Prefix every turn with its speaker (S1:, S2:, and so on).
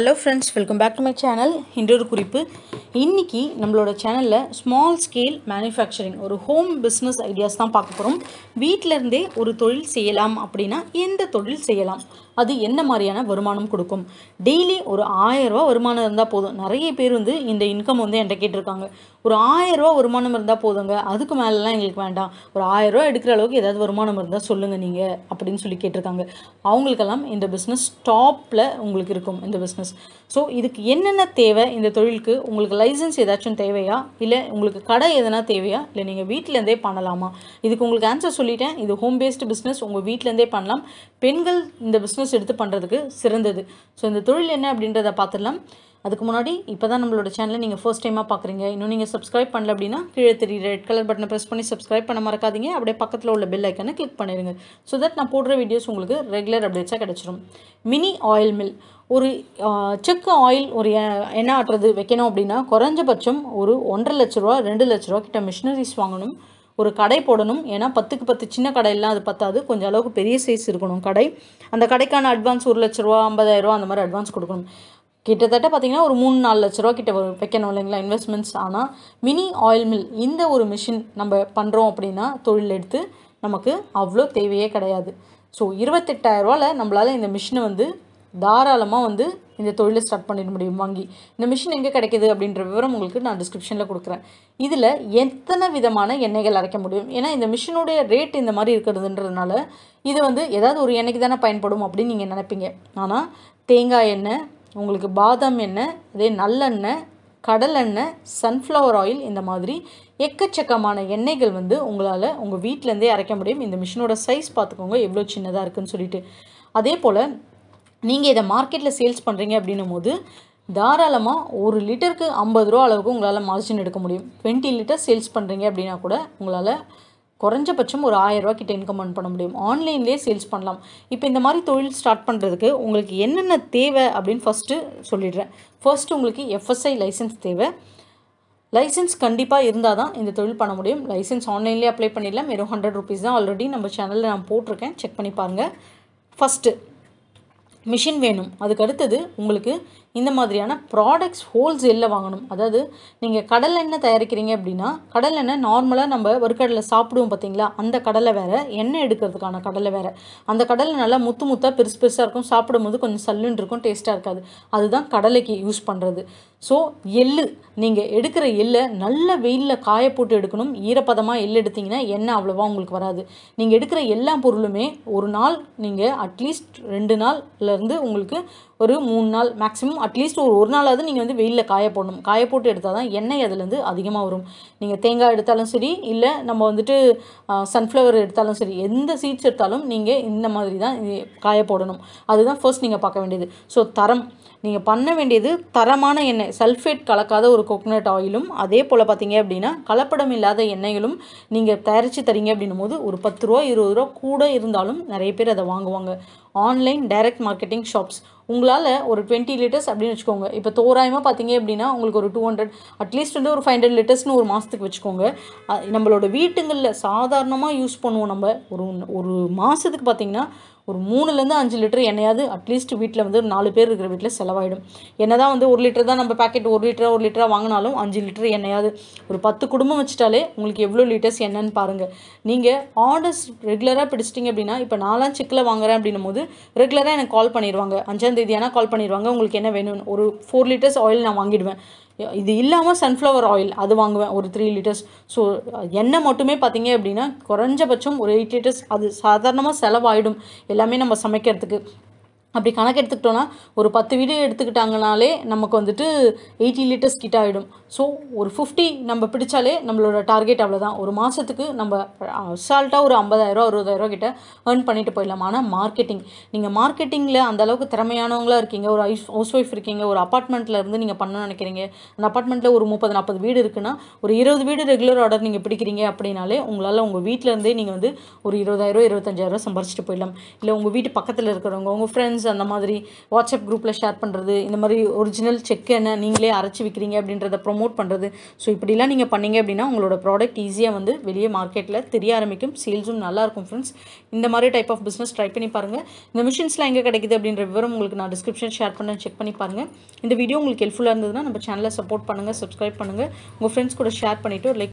S1: hello friends welcome back to my channel இன்றொரு குறிப்பு இன்றைக்கி நம்மளோட சேனலில் ஸ்மால் ஸ்கேல் மேனுஃபேக்சரிங் ஒரு ஹோம் பிஸ்னஸ் ஐடியாஸ் தான் பார்க்க போகிறோம் வீட்டிலருந்தே ஒரு தொழில் செய்யலாம் அப்படின்னா எந்த தொழில் செய்யலாம் அது என்ன மாதிரியான வருமானம் கொடுக்கும் டெய்லி ஒரு ஆயரூவா வருமானம் இருந்தால் போதும் நிறைய பேர் வந்து இந்த இன்கம் வந்து என்கிட்ட கேட்டிருக்காங்க ஒரு ஆயரூவா வருமானம் இருந்தால் போதுங்க அதுக்கு மேலெலாம் எங்களுக்கு வேண்டாம் ஒரு ஆயரூவா எடுக்கிற அளவுக்கு ஏதாவது வருமானம் இருந்தால் சொல்லுங்கள் நீங்கள் அப்படின்னு சொல்லி கேட்டிருக்காங்க அவங்களுக்கெல்லாம் இந்த பிஸ்னஸ் டாப்பில் உங்களுக்கு இருக்கும் இந்த பிஸ்னஸ் ஸோ இதுக்கு என்னென்ன தேவை இந்த தொழிலுக்கு உங்களுக்கு லைசன்ஸ் ஏதாச்சும் தேவையா இல்லை உங்களுக்கு கடை எதனா தேவையா இல்லை நீங்கள் வீட்டிலேருந்தே பண்ணலாமா இதுக்கு உங்களுக்கு ஆன்சர் சொல்லிட்டேன் இது ஹோம் பேஸ்டு பிஸ்னஸ் உங்கள் வீட்டிலேருந்தே பண்ணலாம் பெண்கள் இந்த பிஸ்னஸ் ஃபோக்கஸ் எடுத்து பண்ணுறதுக்கு சிறந்தது ஸோ இந்த தொழில் என்ன அப்படின்றத பார்த்துடலாம் அதுக்கு முன்னாடி இப்போ தான் நம்மளோட சேனலை நீங்கள் ஃபர்ஸ்ட் டைமாக பார்க்குறீங்க இன்னும் நீங்கள் சப்ஸ்கிரைப் பண்ணல அப்படின்னா கீழே தெரியுற ரெட் கலர் பட்டனை ப்ரெஸ் பண்ணி சப்ஸ்கிரைப் பண்ண மறக்காதீங்க அப்படியே பக்கத்தில் உள்ள பெல் ஐக்கனை கிளிக் பண்ணிடுங்க ஸோ தட் நான் போடுற வீடியோஸ் உங்களுக்கு ரெகுலர் அப்டேட்ஸாக கிடச்சிரும் மினி ஆயில் மில் ஒரு செக்கு ஆயில் ஒரு என்ன ஆட்டுறது வைக்கணும் அப்படின்னா குறைஞ்சபட்சம் ஒரு ஒன்றரை லட்ச ரூபா ரெண்டு லட்ச ரூபா கிட்ட மிஷினரிஸ் வாங்கணும் ஒரு கடை போடணும் ஏன்னா பத்துக்கு பத்து சின்ன கடையெல்லாம் அது பத்தாது கொஞ்சம் அளவுக்கு பெரிய சைஸ் இருக்கணும் கடை அந்த கடைக்கான அட்வான்ஸ் ஒரு லட்ச ரூபா ஐம்பதாயிரரூவா அந்த மாதிரி அட்வான்ஸ் கொடுக்கணும் கிட்டத்தட்ட பார்த்திங்கன்னா ஒரு மூணு நாலு லட்ச ரூபா கிட்ட வைக்கணும் இல்லைங்களா இன்வெஸ்ட்மெண்ட்ஸ் ஆனால் மினி ஆயில் மில் இந்த ஒரு மிஷின் நம்ம பண்ணுறோம் அப்படின்னா தொழில் எடுத்து நமக்கு அவ்வளோ தேவையே கிடையாது ஸோ இருபத்தெட்டாயிரரூவாவில் நம்மளால் இந்த மிஷினை வந்து தாராளமாக வந்து இந்த தொழிலை ஸ்டார்ட் பண்ணிட முடியும் வாங்கி இந்த மிஷின் எங்கே கிடைக்கிது அப்படின்ற விவரம் உங்களுக்கு நான் டிஸ்கிரிப்ஷனில் கொடுக்குறேன் இதில் எத்தனை விதமான எண்ணெய்கள் அரைக்க முடியும் ஏன்னா இந்த மிஷினுடைய ரேட் இந்த மாதிரி இருக்கிறதுன்றதுனால இது வந்து ஏதாவது ஒரு எண்ணெய்க்கு தானே பயன்படும் அப்படின்னு நீங்கள் நினைப்பீங்க ஆனால் தேங்காய் எண்ணெய் உங்களுக்கு பாதாம் எண்ணெய் அதே நல்லெண்ணெய் கடலெண்ணெய் சன்ஃப்ளவர் ஆயில் இந்த மாதிரி எக்கச்சக்கமான எண்ணெய்கள் வந்து உங்களால் உங்கள் வீட்டிலேருந்தே அரைக்க முடியும் இந்த மிஷினோட சைஸ் பார்த்துக்கோங்க எவ்வளோ சின்னதாக இருக்குதுன்னு சொல்லிட்டு அதே போல் நீங்கள் இதை மார்க்கெட்டில் சேல்ஸ் பண்ணுறீங்க அப்படின்னும் போது தாராளமாக ஒரு லிட்டருக்கு ஐம்பது ரூபா அளவுக்கு உங்களால் மார்ஜின் எடுக்க முடியும் டுவெண்ட்டி லிட்டர் சேல்ஸ் பண்ணுறீங்க அப்படின்னா கூட உங்களால் குறைஞ்சபட்சம் ஒரு ஆயரூவா கிட்ட இன்கம் அர்ன் பண்ண முடியும் ஆன்லைன்லேயே சேல்ஸ் பண்ணலாம் இப்போ இந்த மாதிரி தொழில் ஸ்டார்ட் பண்ணுறதுக்கு உங்களுக்கு என்னென்ன தேவை அப்படின்னு ஃபஸ்ட்டு சொல்லிடுறேன் ஃபர்ஸ்ட் உங்களுக்கு எஃப்எஸ்ஐ லைசன்ஸ் தேவை லைசன்ஸ் கண்டிப்பாக இருந்தால் தான் இந்த தொழில் பண்ண முடியும் லைசன்ஸ் ஆன்லைன்லேயே அப்ளை பண்ணிடலாம் வெறும் ஹண்ட்ரட் ருபீஸ் தான் ஆல்ரெடி நம்ம சேனலில் நான் போட்டிருக்கேன் செக் பண்ணி பாருங்கள் ஃபஸ்ட்டு மிஷின் வேணும் அதுக்கு அடுத்தது உங்களுக்கு இந்த மாதிரியான ப்ராடக்ட்ஸ் ஹோல்சேலில் வாங்கணும் அதாவது நீங்கள் கடல் எண்ணெய் தயாரிக்கிறீங்க அப்படின்னா கடல் எண்ணெய் நார்மலாக நம்ம வறுக்கடலை சாப்பிடுவோம் பார்த்தீங்களா அந்த கடலை வேறு எண்ணெய் எடுக்கிறதுக்கான கடலை வேறு அந்த கடலை நல்லா முத்து முத்தாக பெருசு பெருசாக இருக்கும் சாப்பிடும்போது கொஞ்சம் சல்லுன்னு இருக்கும் டேஸ்ட்டாக இருக்காது அதுதான் கடலைக்கு யூஸ் பண்ணுறது ஸோ எள்ளு நீங்கள் எடுக்கிற எள்ளை நல்ல வெயிலில் காய போட்டு எடுக்கணும் ஈரப்பதமாக எள் எடுத்திங்கன்னா எண்ணெய் அவ்வளோவா உங்களுக்கு வராது நீங்கள் எடுக்கிற எல்லா பொருளுமே ஒரு நாள் நீங்கள் அட்லீஸ்ட் ரெண்டு நாள்லேருந்து உங்களுக்கு ஒரு மூணு நாள் மேக்ஸிமம் அட்லீஸ்ட் ஒரு ஒரு நாளாவது நீங்கள் வந்து வெயிலில் காய போடணும் காய போட்டு எடுத்தால் தான் எண்ணெய் அதுலேருந்து அதிகமாக வரும் நீங்கள் தேங்காய் எடுத்தாலும் சரி இல்லை நம்ம வந்துட்டு சன்ஃப்ளவர் எடுத்தாலும் சரி எந்த சீட்ஸ் எடுத்தாலும் நீங்கள் இந்த மாதிரி தான் காய போடணும் அதுதான் ஃபர்ஸ்ட் நீங்கள் பார்க்க வேண்டியது ஸோ தரம் நீங்கள் பண்ண வேண்டியது தரமான எண்ணெய் சல்ஃபேட் கலக்காத ஒரு கோகோனட் ஆயிலும் அதே போல் பார்த்தீங்க அப்படின்னா கலப்படம் இல்லாத எண்ணெய்களும் நீங்கள் தயாரித்து தரீங்க அப்படின்னும் போது ஒரு பத்து ரூபா இருபது ரூபா கூட இருந்தாலும் நிறைய பேர் அதை வாங்குவாங்க ஆன்லைன் டைரக்ட் மார்க்கெட்டிங் ஷாப்ஸ் உங்களால் ஒரு டுவெண்ட்டி லிட்டர்ஸ் அப்படின்னு வச்சுக்கோங்க இப்போ தோராயமாக பார்த்தீங்க அப்படின்னா உங்களுக்கு ஒரு டூ ஹண்ட்ரட் அட்லீஸ்ட் வந்து ஒரு ஃபைவ் ஹண்ட்ரட் லிட்டர்ஸ்னு ஒரு மாதத்துக்கு வச்சுக்கோங்க நம்மளோட வீட்டுங்களில் சாதாரணமாக யூஸ் பண்ணுவோம் நம்ம ஒரு ஒரு மாதத்துக்கு பார்த்தீங்கன்னா ஒரு மூணுலேருந்து அஞ்சு லிட்டர் எண்ணெயாவது அட்லீஸ்ட் வீட்டில் வந்து நாலு பேர் இருக்கிற வீட்டில் செலவாயிடும் என்ன தான் வந்து ஒரு லிட்டர் தான் நம்ம பேக்கெட் ஒரு லிட்டராக ஒரு லிட்டராக வாங்கினாலும் அஞ்சு லிட்டர் எண்ணெயாவது ஒரு பத்து குடும்பம் வச்சுட்டாலே உங்களுக்கு எவ்வளோ லிட்டர்ஸ் என்னன்னு பாருங்கள் நீங்கள் ஆர்டர்ஸ் ரெகுலராக பிடிச்சிட்டிங்க அப்படின்னா இப்போ நாலாம் செக்கில் வாங்குறேன் அப்படின்னும் போது ரெகுலராக எனக்கு கால் பண்ணிடுவாங்க அஞ்சாந்தேதி ஆனால் கால் பண்ணிடுவாங்க உங்களுக்கு என்ன வேணும்னு ஒரு ஃபோர் லிட்டர்ஸ் ஆயில் நான் வாங்கிடுவேன் இது இல்லாமல் சன்ஃப்ளவர் ஆயில் அது வாங்குவேன் ஒரு த்ரீ லிட்டர்ஸ் ஸோ எண்ணெய் மட்டுமே பார்த்தீங்க அப்படின்னா குறைஞ்சபட்சம் ஒரு எயிட் லிட்டர்ஸ் அது சாதாரணமாக செலவாயிடும் எல்லாமே நம்ம சமைக்கிறதுக்கு அப்படி கணக்கு எடுத்துக்கிட்டோன்னா ஒரு பத்து வீடு எடுத்துக்கிட்டாங்கனாலே நமக்கு வந்துட்டு எயிட்டி லிட்டர்ஸ் கிட்ட ஆகிடும் ஸோ ஒரு ஃபிஃப்டி நம்ம பிடிச்சாலே நம்மளோட டார்கெட் அவ்வளோதான் ஒரு மாதத்துக்கு நம்ம அசால்ட்டாக ஒரு ஐம்பதாயிரரூவா அறுபதாயிரரூவா கிட்ட ஏர்ன் பண்ணிட்டு போயிடலாம் ஆனால் மார்க்கெட்டிங் நீங்கள் மார்க்கெட்டிங்கில் அந்த அளவுக்கு திறமையானவங்களாக இருக்கீங்க ஒரு ஐஸ் ஹவுஸ் ஒய்ஃப் இருக்கீங்க ஒரு அப்பார்ட்மெண்ட்டில் இருந்து நீங்கள் பண்ணணும்னு நினைக்கிறீங்க அந்த அப்பார்ட்மெண்ட்டில் ஒரு முப்பது நாற்பது வீடு இருக்குன்னா ஒரு இருபது வீடு ரெகுலர் ஆர்டர் நீங்கள் பிடிக்கிறீங்க அப்படின்னாலே உங்களால் உங்கள் வீட்டிலேருந்தே நீங்கள் வந்து ஒரு இருபதாயிரரூவா இருபத்தஞ்சாயிரரூவா சம்பாரிச்சிட்டு போயிடலாம் இல்லை உங்கள் வீட்டு பக்கத்தில் இருக்கிறவங்க உங்கள் ஃப்ரெண்ட்ஸ் ஃப்ரெண்ட்ஸ் அந்த மாதிரி வாட்ஸ்அப் குரூப்பில் ஷேர் பண்ணுறது இந்த மாதிரி ஒரிஜினல் செக் என்ன நீங்களே அரைச்சி விற்கிறீங்க அப்படின்றத ப்ரொமோட் பண்ணுறது ஸோ இப்படிலாம் நீங்கள் பண்ணீங்க அப்படின்னா உங்களோட ப்ராடக்ட் ஈஸியாக வந்து வெளியே மார்க்கெட்டில் தெரிய ஆரம்பிக்கும் சேல்ஸும் நல்லாயிருக்கும் ஃப்ரெண்ட்ஸ் இந்த மாதிரி டைப் ஆஃப் பிஸ்னஸ் ட்ரை பண்ணி பாருங்கள் இந்த மிஷின்ஸ்லாம் எங்கே கிடைக்குது அப்படின்ற விவரம் உங்களுக்கு நான் டிஸ்கிரிப்ஷன் ஷேர் பண்ணேன் செக் பண்ணி பாருங்கள் இந்த வீடியோ உங்களுக்கு ஹெல்ப்ஃபுல்லாக இருந்ததுன்னா நம்ம சேனலை சப்போர்ட் பண்ணுங்கள் சப்ஸ்கிரைப் பண்ணுங்கள் உங்கள் ஃப்ரெண்ட்ஸ் கூட ஷேர் பண்ணிவிட்டு ஒரு லைக்